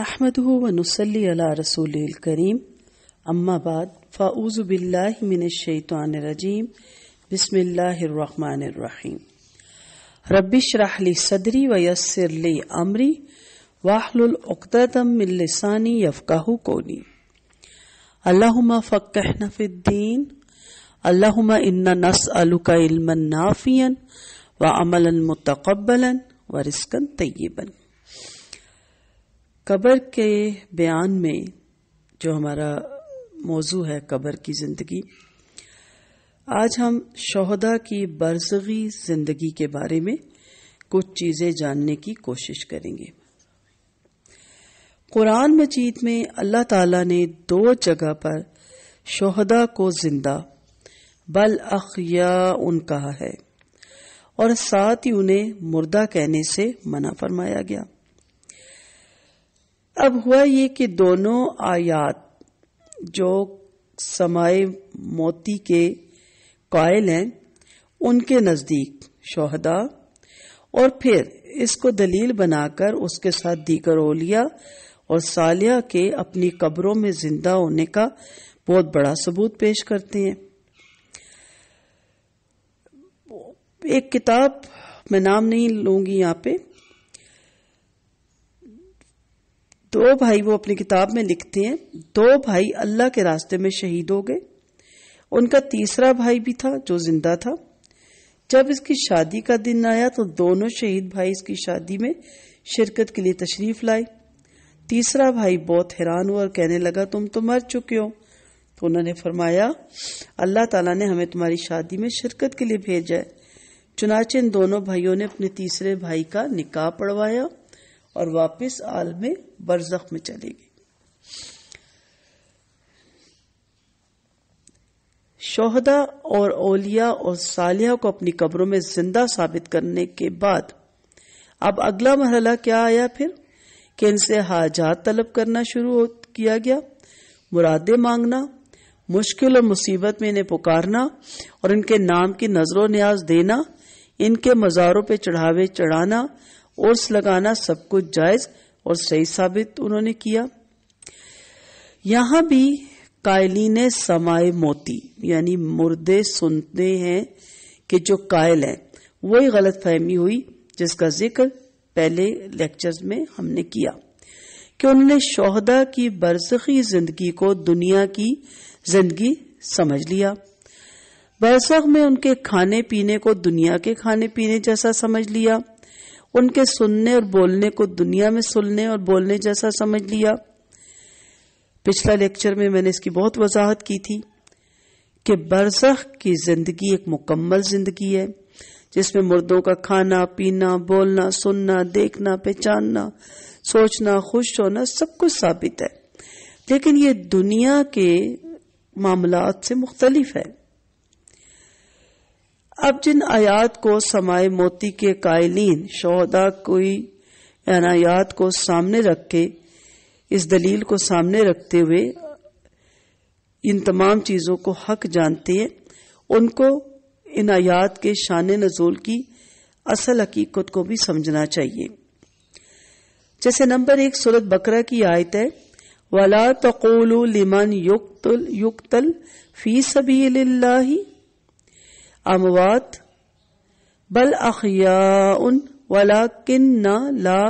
و نسلی علیہ رسول بعد عماب فعزو بلّہ منشیطان رضیم بسم اللہ الرحمٰن الرحیم ربش راہلی صدری و یسر لی عمری واہل العقدم ملسانی یفقاہ کونی اللہ فقہ نف الدین اللہ عنس القلمن نافین و املن متقبل و رسکن طیبن قبر کے بیان میں جو ہمارا موضوع ہے قبر کی زندگی آج ہم شہدا کی برزغی زندگی کے بارے میں کچھ چیزیں جاننے کی کوشش کریں گے قرآن مجید میں اللہ تعالی نے دو جگہ پر شہدا کو زندہ بل اخیا یا کہا ہے اور ساتھ ہی انہیں مردہ کہنے سے منع فرمایا گیا اب ہوا یہ کہ دونوں آیات جو سمائے موتی کے قائل ہیں ان کے نزدیک شہدا اور پھر اس کو دلیل بنا کر اس کے ساتھ دیگر اولیا اور سالیہ کے اپنی قبروں میں زندہ ہونے کا بہت بڑا ثبوت پیش کرتے ہیں ایک کتاب میں نام نہیں لوں گی یہاں پہ دو بھائی وہ اپنی کتاب میں لکھتے ہیں دو بھائی اللہ کے راستے میں شہید ہو گئے ان کا تیسرا بھائی بھی تھا جو زندہ تھا جب اس کی شادی کا دن آیا تو دونوں شہید بھائی اس کی شادی میں شرکت کے لیے تشریف لائے تیسرا بھائی بہت حیران ہوا اور کہنے لگا تم تو مر چکے ہو تو انہوں نے فرمایا اللہ تعالیٰ نے ہمیں تمہاری شادی میں شرکت کے لیے بھیجا ہے چنانچہ ان دونوں بھائیوں نے اپنے تیسرے بھائی کا نکاح پڑوایا اور واپس عالم برزخ میں چلے گی شہدا اور اولیاء اور صالحہ کو اپنی قبروں میں زندہ ثابت کرنے کے بعد اب اگلا مرحلہ کیا آیا پھر کہ ان سے حاجات طلب کرنا شروع کیا گیا مرادیں مانگنا مشکل اور مصیبت میں انہیں پکارنا اور ان کے نام کی نظر و نیاز دینا ان کے مزاروں پہ چڑھاوے چڑھانا اوس لگانا سب کچھ جائز اور صحیح ثابت انہوں نے کیا یہاں بھی قائلین سمائے موتی یعنی مردے سنتے ہیں کہ جو قائل ہیں وہی غلط فہمی ہوئی جس کا ذکر پہلے لیکچرز میں ہم نے کیا کہ انہوں نے شہدا کی برزخی زندگی کو دنیا کی زندگی سمجھ لیا برزخ میں ان کے کھانے پینے کو دنیا کے کھانے پینے جیسا سمجھ لیا ان کے سننے اور بولنے کو دنیا میں سننے اور بولنے جیسا سمجھ لیا پچھلا لیکچر میں میں نے اس کی بہت وضاحت کی تھی کہ برزخ کی زندگی ایک مکمل زندگی ہے جس میں مردوں کا کھانا پینا بولنا سننا دیکھنا پہچاننا سوچنا خوش ہونا سب کچھ ثابت ہے لیکن یہ دنیا کے معاملات سے مختلف ہے اب جن آیات کو سمائے موتی کے قائلین شہدا کی عنایات کو سامنے رکھے اس دلیل کو سامنے رکھتے ہوئے ان تمام چیزوں کو حق جانتے ہیں ان کو ان آیات کے شان نزول کی اصل حقیقت کو بھی سمجھنا چاہیے جیسے نمبر ایک صورت بکرا کی آیت ہے ولا تقول يُقْتَلْ فی سَبِيلِ اللہ اموات بل لا لا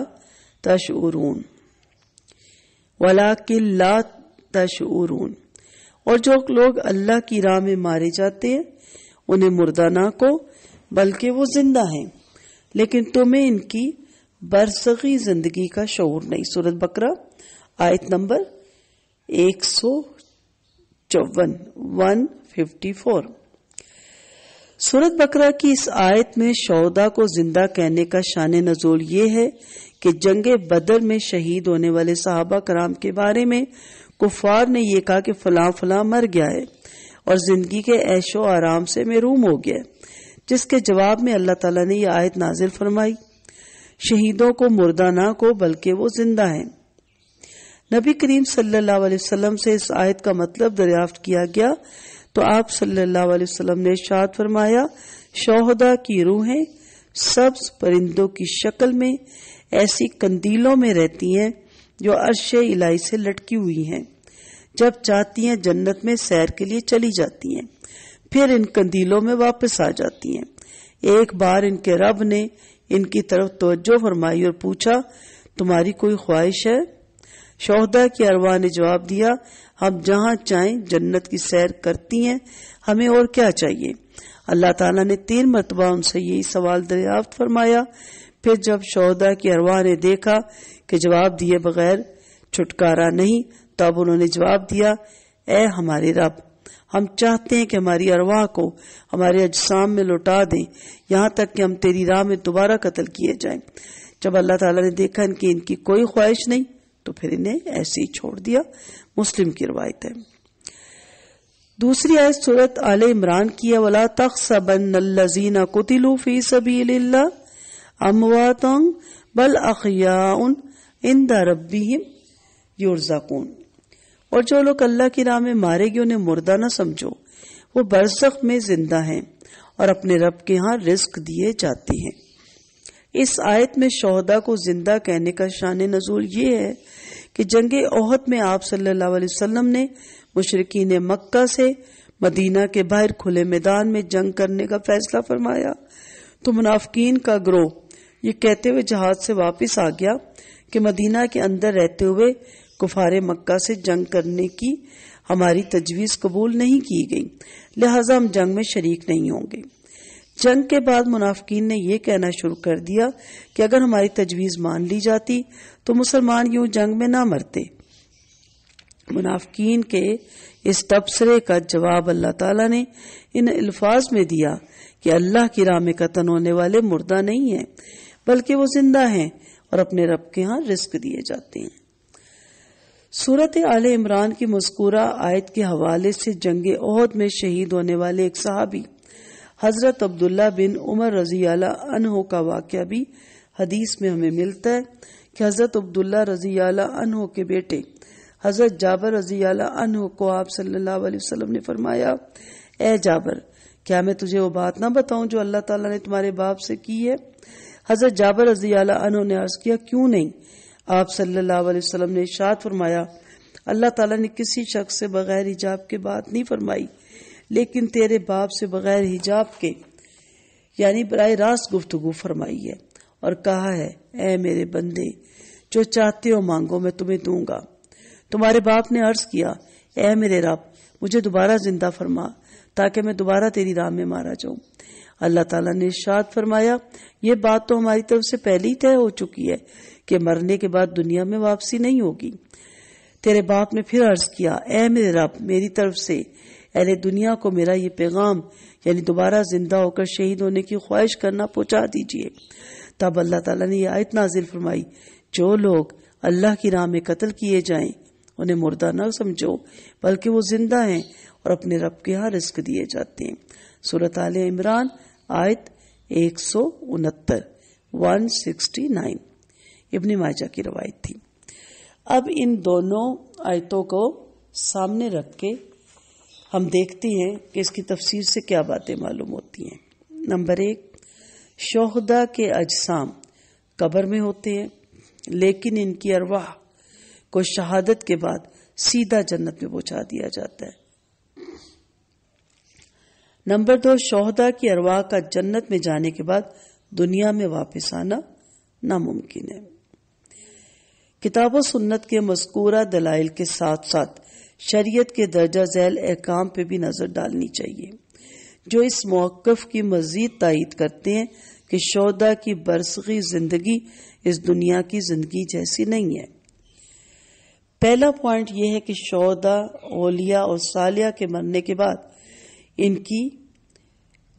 اور جو لوگ اللہ کی راہ میں مارے جاتے ہیں انہیں مردہ نہ کو بلکہ وہ زندہ ہیں لیکن تمہیں ان کی برسغی زندگی کا شعور نہیں صورت بکرا آیت نمبر ایک سو چون ون ففٹی فور صورت بکرا کی اس آیت میں شودا کو زندہ کہنے کا شان نزول یہ ہے کہ جنگ بدر میں شہید ہونے والے صحابہ کرام کے بارے میں کفار نے یہ کہا کہ فلاں فلاں مر گیا ہے اور زندگی کے و آرام سے محروم ہو گیا جس کے جواب میں اللہ تعالی نے یہ آیت نازل فرمائی شہیدوں کو مردہ نہ کو بلکہ وہ زندہ ہیں نبی کریم صلی اللہ علیہ وسلم سے اس آیت کا مطلب دریافت کیا گیا تو آپ صلی اللہ علیہ وسلم نے اشارت فرمایا شوہدا کی روحیں سبز پرندوں کی شکل میں ایسی کندیلوں میں رہتی ہیں جو عرش الہی سے لٹکی ہوئی ہیں جب چاہتی ہیں جنت میں سیر کے لیے چلی جاتی ہیں پھر ان کندیلوں میں واپس آ جاتی ہیں ایک بار ان کے رب نے ان کی طرف توجہ فرمائی اور پوچھا تمہاری کوئی خواہش ہے شہدہ کی ارواح نے جواب دیا ہم جہاں چاہیں جنت کی سیر کرتی ہیں ہمیں اور کیا چاہیے اللہ تعالیٰ نے تین مرتبہ ان سے یہی سوال دریافت فرمایا پھر جب شہدہ کی ارواح نے دیکھا کہ جواب دیے بغیر چھٹکارا نہیں تب انہوں نے جواب دیا اے ہمارے رب ہم چاہتے ہیں کہ ہماری ارواح کو ہمارے اجسام میں لوٹا دیں یہاں تک کہ ہم تیری راہ میں دوبارہ قتل کیے جائیں جب اللہ تعالیٰ نے دیکھا ان کی ان کی کوئی خواہش نہیں تو پھر انہیں ایسے ہی چھوڑ دیا مسلم کی روایت ہے دوسری آئے صورت آل عمران کی اللہ تخصینگ بل اخیا ربی یرزقون اور جو لوگ اللہ کی راہ میں مارے گئے انہیں مردہ نہ سمجھو وہ برزخ میں زندہ ہیں اور اپنے رب کے ہاں رزق دیے جاتے ہیں اس آیت میں شہدا کو زندہ کہنے کا شان نزول یہ ہے کہ جنگ عہد میں آپ صلی اللہ علیہ وسلم نے مشرقین مکہ سے مدینہ کے باہر کھلے میدان میں جنگ کرنے کا فیصلہ فرمایا تو منافقین کا گروہ یہ کہتے ہوئے جہاز سے واپس آ گیا کہ مدینہ کے اندر رہتے ہوئے کفار مکہ سے جنگ کرنے کی ہماری تجویز قبول نہیں کی گئی لہذا ہم جنگ میں شریک نہیں ہوں گے جنگ کے بعد منافقین نے یہ کہنا شروع کر دیا کہ اگر ہماری تجویز مان لی جاتی تو مسلمان یوں جنگ میں نہ مرتے منافقین کے اس تبصرے کا جواب اللہ تعالیٰ نے ان الفاظ میں دیا کہ اللہ کی راہ میں قتل ہونے والے مردہ نہیں ہیں بلکہ وہ زندہ ہیں اور اپنے رب کے ہاں رزق دیے جاتے ہیں صورت آل عمران کی مذکورہ آیت کے حوالے سے جنگ عہد میں شہید ہونے والے ایک صحابی حضرت عبداللہ بن عمر رضی اللہ عنہ کا واقعہ بھی حدیث میں ہمیں ملتا ہے کہ حضرت عبداللہ رضی اللہ عنہ کے بیٹے حضرت جابر رضی اللہ عنہ کو آپ صلی اللہ علیہ وسلم نے فرمایا اے جابر کیا میں تجھے وہ بات نہ بتاؤں جو اللہ تعالیٰ نے تمہارے باپ سے کی ہے حضرت جابر رضی اللہ عنہ نے عرض کیا کیوں نہیں آپ صلی اللہ علیہ وسلم نے اشارت فرمایا اللہ تعالیٰ نے کسی شخص سے بغیر حجاب کے بات نہیں فرمائی لیکن تیرے باپ سے بغیر حجاب کے یعنی برائے راست گفتگو فرمائی ہے اور کہا ہے اے میرے بندے جو چاہتے ہو مانگو میں تمہیں دوں گا تمہارے باپ نے عرض کیا اے میرے رب مجھے دوبارہ زندہ فرما تاکہ میں دوبارہ تیری راہ میں مارا جاؤں اللہ تعالیٰ نے شاد فرمایا یہ بات تو ہماری طرف سے پہلے ہی طے ہو چکی ہے کہ مرنے کے بعد دنیا میں واپسی نہیں ہوگی تیرے باپ نے پھر عرض کیا اے میرے رب میری طرف سے اہل دنیا کو میرا یہ پیغام یعنی دوبارہ زندہ ہو کر شہید ہونے کی خواہش کرنا پہنچا دیجیے تب اللہ تعالیٰ نے یہ آیت نازل فرمائی جو لوگ اللہ کی راہ میں قتل کیے جائیں انہیں مردہ نہ سمجھو بلکہ وہ زندہ ہیں اور اپنے رب کے ہاں رزق دیے جاتے ہیں صورت آل عمران آیت ایک سو انہتر ون سکسٹی نائن کی روایت تھی اب ان دونوں آیتوں کو سامنے رکھ کے ہم دیکھتے ہیں کہ اس کی تفسیر سے کیا باتیں معلوم ہوتی ہیں نمبر ایک شہدہ کے اجسام قبر میں ہوتے ہیں لیکن ان کی ارواح کو شہادت کے بعد سیدھا جنت میں پہنچا دیا جاتا ہے نمبر دو شہدہ کی ارواح کا جنت میں جانے کے بعد دنیا میں واپس آنا ناممکن ہے کتاب و سنت کے مذکورہ دلائل کے ساتھ ساتھ شریعت کے درجہ ذیل احکام پہ بھی نظر ڈالنی چاہیے جو اس موقف کی مزید تائید کرتے ہیں کہ شودا کی برسغی زندگی اس دنیا کی زندگی جیسی نہیں ہے پہلا پوائنٹ یہ ہے کہ شودہ اولیا اور سالیہ کے مرنے کے بعد ان کی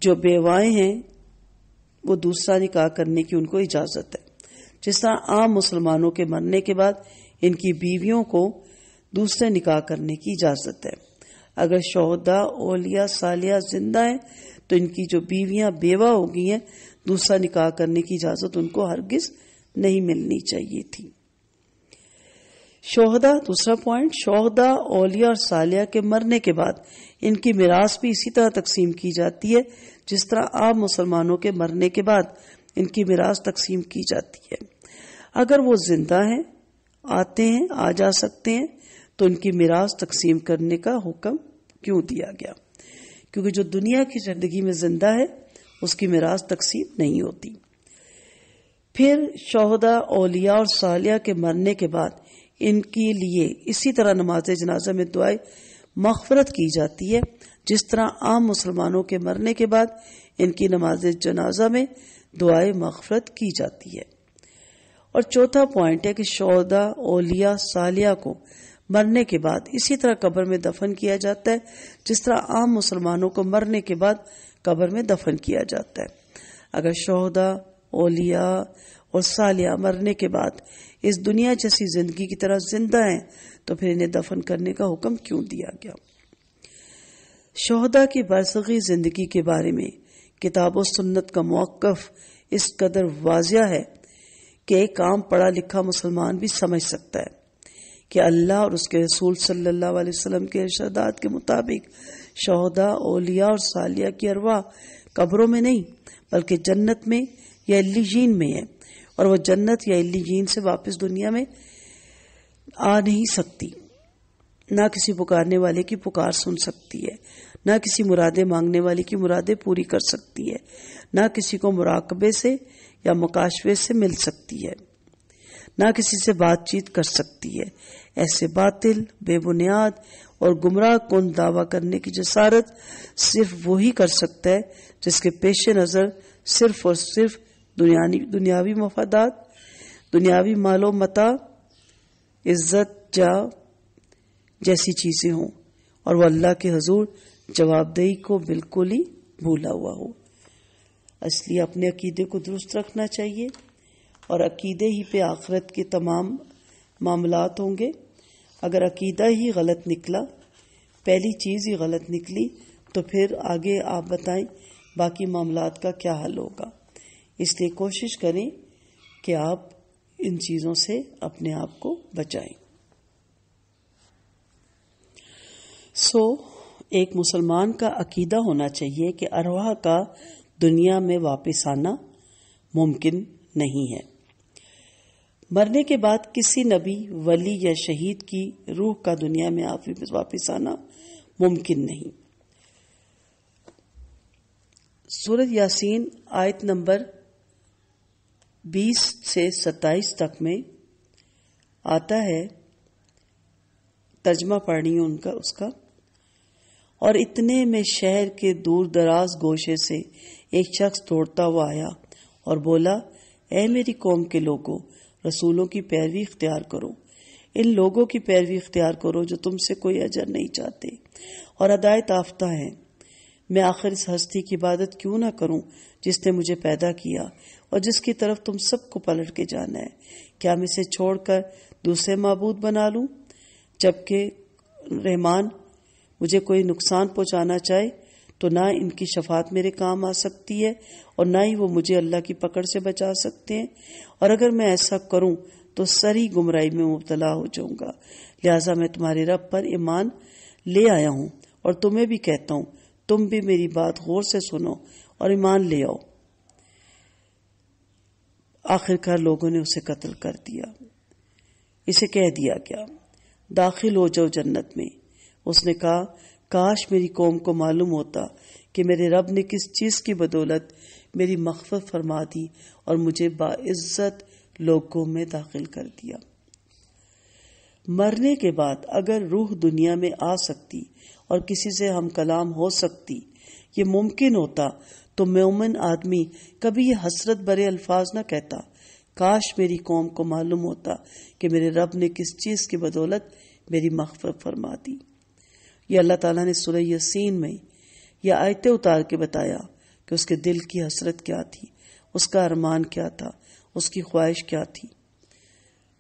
جو بیوائیں ہیں وہ دوسرا نکاح کرنے کی ان کو اجازت ہے جس طرح عام مسلمانوں کے مرنے کے بعد ان کی بیویوں کو دوسرے نکاح کرنے کی اجازت ہے اگر شہدا اولیا سالیہ زندہ ہیں تو ان کی جو بیویاں بیوہ ہو گئی ہیں دوسرا نکاح کرنے کی اجازت ان کو ہرگز نہیں ملنی چاہیے تھی دوسرا پوائنٹ شوہدا اولیا اور سالیہ کے مرنے کے بعد ان کی میراث بھی اسی طرح تقسیم کی جاتی ہے جس طرح عام مسلمانوں کے مرنے کے بعد ان کی میراث تقسیم کی جاتی ہے اگر وہ زندہ ہیں آتے ہیں آ جا سکتے ہیں تو ان کی میراث تقسیم کرنے کا حکم کیوں دیا گیا کیونکہ جو دنیا کی زندگی میں زندہ ہے اس کی میراث تقسیم نہیں ہوتی پھر شہدا اولیاء اور سالیہ کے مرنے کے بعد ان کے لیے اسی طرح نماز جنازہ میں دعائیں مغفرت کی جاتی ہے جس طرح عام مسلمانوں کے مرنے کے بعد ان کی نماز جنازہ میں دعائیں مغفرت کی جاتی ہے اور چوتھا پوائنٹ ہے کہ شودا اولیا سالیہ کو مرنے کے بعد اسی طرح قبر میں دفن کیا جاتا ہے جس طرح عام مسلمانوں کو مرنے کے بعد قبر میں دفن کیا جاتا ہے اگر شہدا اولیاء اور سالیہ مرنے کے بعد اس دنیا جیسی زندگی کی طرح زندہ ہیں تو پھر انہیں دفن کرنے کا حکم کیوں دیا گیا شہدا کی برسغی زندگی کے بارے میں کتاب و سنت کا موقف اس قدر واضح ہے کہ ایک عام پڑھا لکھا مسلمان بھی سمجھ سکتا ہے کہ اللہ اور اس کے رسول صلی اللہ علیہ وسلم کے ارشادات کے مطابق شہدا اولیاء اور صالیہ کی ارواح قبروں میں نہیں بلکہ جنت میں یا علی جین میں ہے اور وہ جنت یا علی جین سے واپس دنیا میں آ نہیں سکتی نہ کسی پکارنے والے کی پکار سن سکتی ہے نہ کسی مرادیں مانگنے والے کی مرادیں پوری کر سکتی ہے نہ کسی کو مراقبے سے یا مکاشوے سے مل سکتی ہے نہ کسی سے بات چیت کر سکتی ہے ایسے باطل بے بنیاد اور گمراہ کن دعویٰ کرنے کی جسارت صرف وہی کر سکتا ہے جس کے پیش نظر صرف اور صرف دنیاوی مفادات دنیاوی مال و متا عزت جا جیسی چیزیں ہوں اور وہ اللہ کے حضور جواب دہی کو بالکل ہی بھولا ہوا ہو اس لیے اپنے عقیدے کو درست رکھنا چاہیے اور عقیدے ہی پہ آخرت کے تمام معاملات ہوں گے اگر عقیدہ ہی غلط نکلا پہلی چیز ہی غلط نکلی تو پھر آگے آپ بتائیں باقی معاملات کا کیا حل ہوگا اس لیے کوشش کریں کہ آپ ان چیزوں سے اپنے آپ کو بچائیں سو ایک مسلمان کا عقیدہ ہونا چاہیے کہ ارواح کا دنیا میں واپس آنا ممکن نہیں ہے مرنے کے بعد کسی نبی ولی یا شہید کی روح کا دنیا میں واپس آنا ممکن نہیں سورت یاسین آیت نمبر بیس سے ستائیس تک میں آتا ہے ترجمہ پڑھنی ہے ان کا اس کا اور اتنے میں شہر کے دور دراز گوشے سے ایک شخص دوڑتا ہوا آیا اور بولا اے میری قوم کے لوگوں رسولوں کی پیروی اختیار کرو ان لوگوں کی پیروی اختیار کرو جو تم سے کوئی اجر نہیں چاہتے اور ہدایت آفتا ہے میں آخر اس ہستی کی عبادت کیوں نہ کروں جس نے مجھے پیدا کیا اور جس کی طرف تم سب کو پلٹ کے جانا ہے کیا میں اسے چھوڑ کر دوسرے معبود بنا لوں جبکہ رحمان مجھے کوئی نقصان پہنچانا چاہے تو نہ ان کی شفاعت میرے کام آ سکتی ہے اور نہ ہی وہ مجھے اللہ کی پکڑ سے بچا سکتے ہیں اور اگر میں ایسا کروں تو سری گمراہی میں مبتلا ہو جاؤں گا لہٰذا میں تمہارے رب پر ایمان لے آیا ہوں اور تمہیں بھی کہتا ہوں تم بھی میری بات غور سے سنو اور ایمان لے آؤ آخرکار لوگوں نے اسے قتل کر دیا اسے کہہ دیا گیا داخل ہو جاؤ جنت میں اس نے کہا کاش میری قوم کو معلوم ہوتا کہ میرے رب نے کس چیز کی بدولت میری مغفت فرما دی اور مجھے باعزت لوگوں میں داخل کر دیا مرنے کے بعد اگر روح دنیا میں آ سکتی اور کسی سے ہم کلام ہو سکتی یہ ممکن ہوتا تو مومن آدمی کبھی یہ حسرت برے الفاظ نہ کہتا کاش میری قوم کو معلوم ہوتا کہ میرے رب نے کس چیز کی بدولت میری مغفرت فرما دی یہ اللہ تعالیٰ نے سورہ یسین میں یہ آیتیں اتار کے بتایا کہ اس کے دل کی حسرت کیا تھی اس کا ارمان کیا تھا اس کی خواہش کیا تھی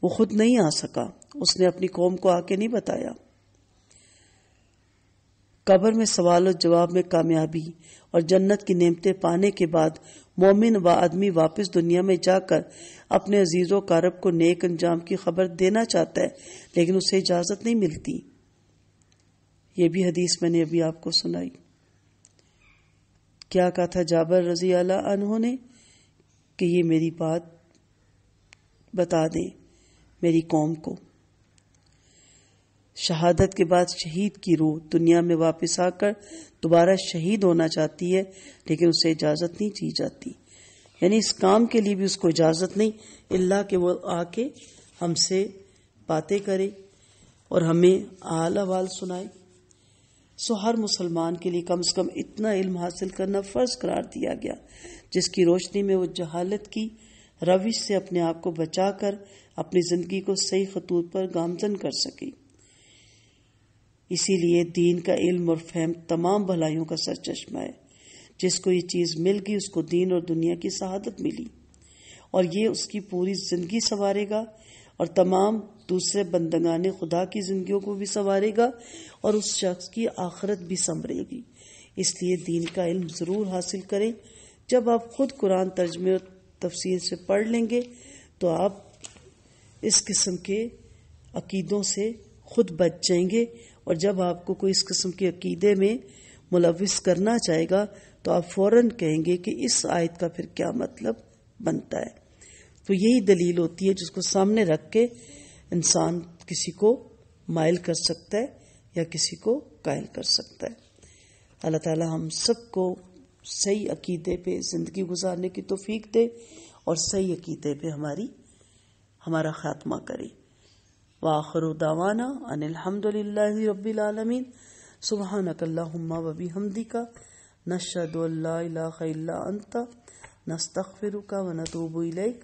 وہ خود نہیں آ سکا اس نے اپنی قوم کو آ کے نہیں بتایا قبر میں سوال و جواب میں کامیابی اور جنت کی نعمتیں پانے کے بعد مومن و آدمی واپس دنیا میں جا کر اپنے عزیز و کارب کو نیک انجام کی خبر دینا چاہتا ہے لیکن اسے اجازت نہیں ملتی یہ بھی حدیث میں نے ابھی آپ کو سنائی کیا کہا تھا جابر رضی اللہ عنہ نے کہ یہ میری بات بتا دیں میری قوم کو شہادت کے بعد شہید کی روح دنیا میں واپس آ کر دوبارہ شہید ہونا چاہتی ہے لیکن اسے اجازت نہیں دی جاتی یعنی اس کام کے لیے بھی اس کو اجازت نہیں اللہ کے وہ آ کے ہم سے باتیں کرے اور ہمیں اعلی حوال سنائے سو ہر مسلمان کے لیے کم از کم اتنا علم حاصل کرنا فرض قرار دیا گیا جس کی روشنی میں وہ جہالت کی روش سے اپنے آپ کو بچا کر اپنی زندگی کو صحیح خطوط پر گامزن کر سکے اسی لیے دین کا علم اور فہم تمام بھلائیوں کا سر چشمہ ہے جس کو یہ چیز مل گئی اس کو دین اور دنیا کی سعادت ملی اور یہ اس کی پوری زندگی سنوارے گا اور تمام دوسرے بندگان خدا کی زندگیوں کو بھی سنوارے گا اور اس شخص کی آخرت بھی سنورے گی اس لیے دین کا علم ضرور حاصل کریں جب آپ خود قرآن ترجمے اور تفصیل سے پڑھ لیں گے تو آپ اس قسم کے عقیدوں سے خود بچ جائیں گے اور جب آپ کو کوئی اس قسم کے عقیدے میں ملوث کرنا چاہے گا تو آپ فوراً کہیں گے کہ اس آیت کا پھر کیا مطلب بنتا ہے تو یہی دلیل ہوتی ہے جس کو سامنے رکھ کے انسان کسی کو مائل کر سکتا ہے یا کسی کو قائل کر سکتا ہے اللہ تعالی ہم سب کو صحیح عقیدے پہ زندگی گزارنے کی توفیق دے اور صحیح عقیدے پہ ہماری ہمارا خاتمہ کرے واخر و داوانہ ان الحمد للہ رب العالمین صبح اللہم و وبی حمدی کا اللہ الہ الا انتا نست و نتوبو الیک